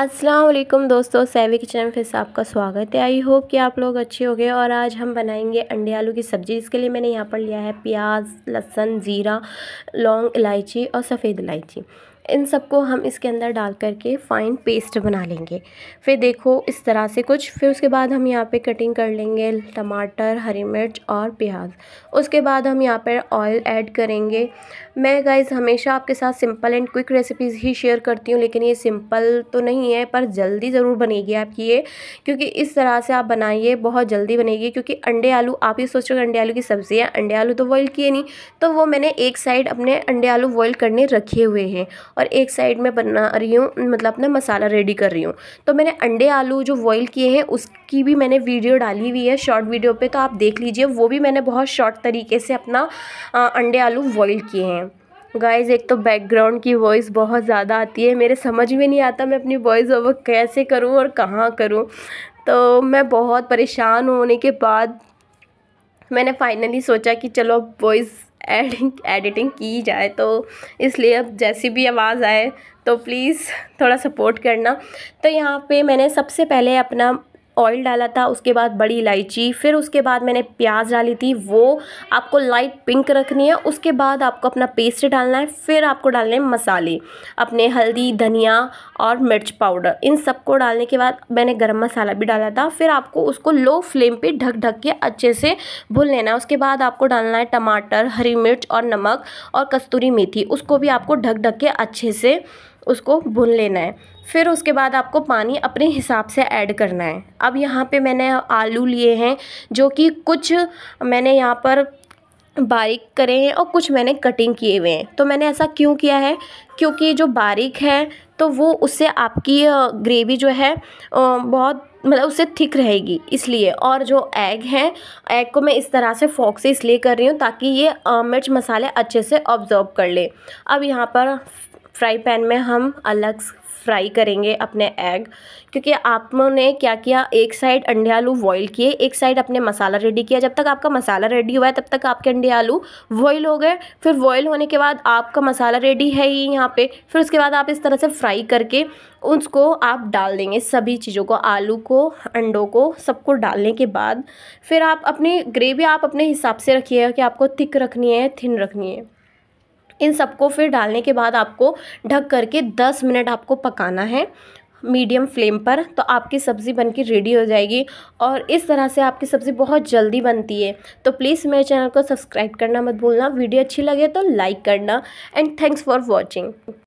असलम दोस्तों savvy kitchen फिर से आपका स्वागत है आई होप कि आप लोग अच्छे हो गए और आज हम बनाएंगे अंडे आलू की सब्ज़ी इसके लिए मैंने यहाँ पर लिया है प्याज लहसुन ज़ीरा लौंग इलायची और सफ़ेद इलायची इन सबको हम इसके अंदर डाल करके फ़ाइन पेस्ट बना लेंगे फिर देखो इस तरह से कुछ फिर उसके बाद हम यहाँ पे कटिंग कर लेंगे टमाटर हरी मिर्च और प्याज उसके बाद हम यहाँ पर ऑयल ऐड करेंगे मैं गाइज हमेशा आपके साथ सिंपल एंड क्विक रेसिपीज़ ही शेयर करती हूँ लेकिन ये सिंपल तो नहीं है पर जल्दी ज़रूर बनेगी आपकी ये क्योंकि इस तरह से आप बनाइए बहुत जल्दी बनेगी क्योंकि अंडे आलू आप ये सोचो अंडे आलू की सब्ज़ी है अंडे आलू तो बॉयल किए नहीं तो वो मैंने एक साइड अपने अंडे आलू बॉयल करने रखे हुए हैं और एक साइड में बना रही हूँ मतलब अपना मसाला रेडी कर रही हूँ तो मैंने अंडे आलू जो बॉईल किए हैं उसकी भी मैंने वीडियो डाली हुई है शॉर्ट वीडियो पे तो आप देख लीजिए वो भी मैंने बहुत शॉर्ट तरीके से अपना अंडे आलू बॉयल किए हैं गाइज एक तो बैकग्राउंड की वॉइस बहुत ज़्यादा आती है मेरे समझ में नहीं आता मैं अपनी वॉइस ओवर कैसे करूँ और कहाँ करूँ तो मैं बहुत परेशान होने के बाद मैंने फाइनली सोचा कि चलो वॉइस एडिंग एडिटिंग की जाए तो इसलिए अब जैसी भी आवाज़ आए तो प्लीज़ थोड़ा सपोर्ट करना तो यहाँ पे मैंने सबसे पहले अपना ऑयल डाला था उसके बाद बड़ी इलायची फिर उसके बाद मैंने प्याज डाली थी वो आपको लाइट पिंक रखनी है उसके बाद आपको अपना पेस्ट डालना है फिर आपको डालने हैं मसाले अपने हल्दी धनिया और मिर्च पाउडर इन सबको डालने के बाद मैंने गरम मसाला भी डाला था फिर आपको उसको लो फ्लेम पे ढक ढक के अच्छे से भून लेना है उसके बाद आपको डालना है टमाटर हरी मिर्च और नमक और कस्तूरी मेथी उसको भी आपको ढक ढक के अच्छे से उसको भुन लेना है फिर उसके बाद आपको पानी अपने हिसाब से ऐड करना है अब यहाँ पे मैंने आलू लिए हैं जो कि कुछ मैंने यहाँ पर बारीक करे हैं और कुछ मैंने कटिंग किए हुए हैं तो मैंने ऐसा क्यों किया है क्योंकि जो बारीक है तो वो उससे आपकी ग्रेवी जो है बहुत मतलब उससे थिक रहेगी इसलिए और जो एग हैं एग को मैं इस तरह से फोक से इसलिए कर रही हूँ ताकि ये मिर्च मसाले अच्छे से ऑब्ज़र्व कर ले अब यहाँ पर फ्राई पैन में हम अलग फ्राई करेंगे अपने एग क्योंकि आपने क्या किया एक साइड अंडे आलू बॉईल किए एक साइड अपने मसाला रेडी किया जब तक आपका मसाला रेडी हुआ है तब तक आपके अंडे आलू बॉईल हो गए फिर बॉईल होने के बाद आपका मसाला रेडी है ही यहाँ पे फिर उसके बाद आप इस तरह से फ्राई करके उसको आप डाल देंगे सभी चीज़ों को आलू को अंडों को सबको डालने के बाद फिर आप अपनी ग्रेवी आप अपने हिसाब से रखिएगा कि आपको थिक रखनी है थिन रखनी है इन सबको फिर डालने के बाद आपको ढक करके दस मिनट आपको पकाना है मीडियम फ्लेम पर तो आपकी सब्ज़ी बनके रेडी हो जाएगी और इस तरह से आपकी सब्ज़ी बहुत जल्दी बनती है तो प्लीज़ मेरे चैनल को सब्सक्राइब करना मत भूलना वीडियो अच्छी लगे तो लाइक करना एंड थैंक्स फॉर वॉचिंग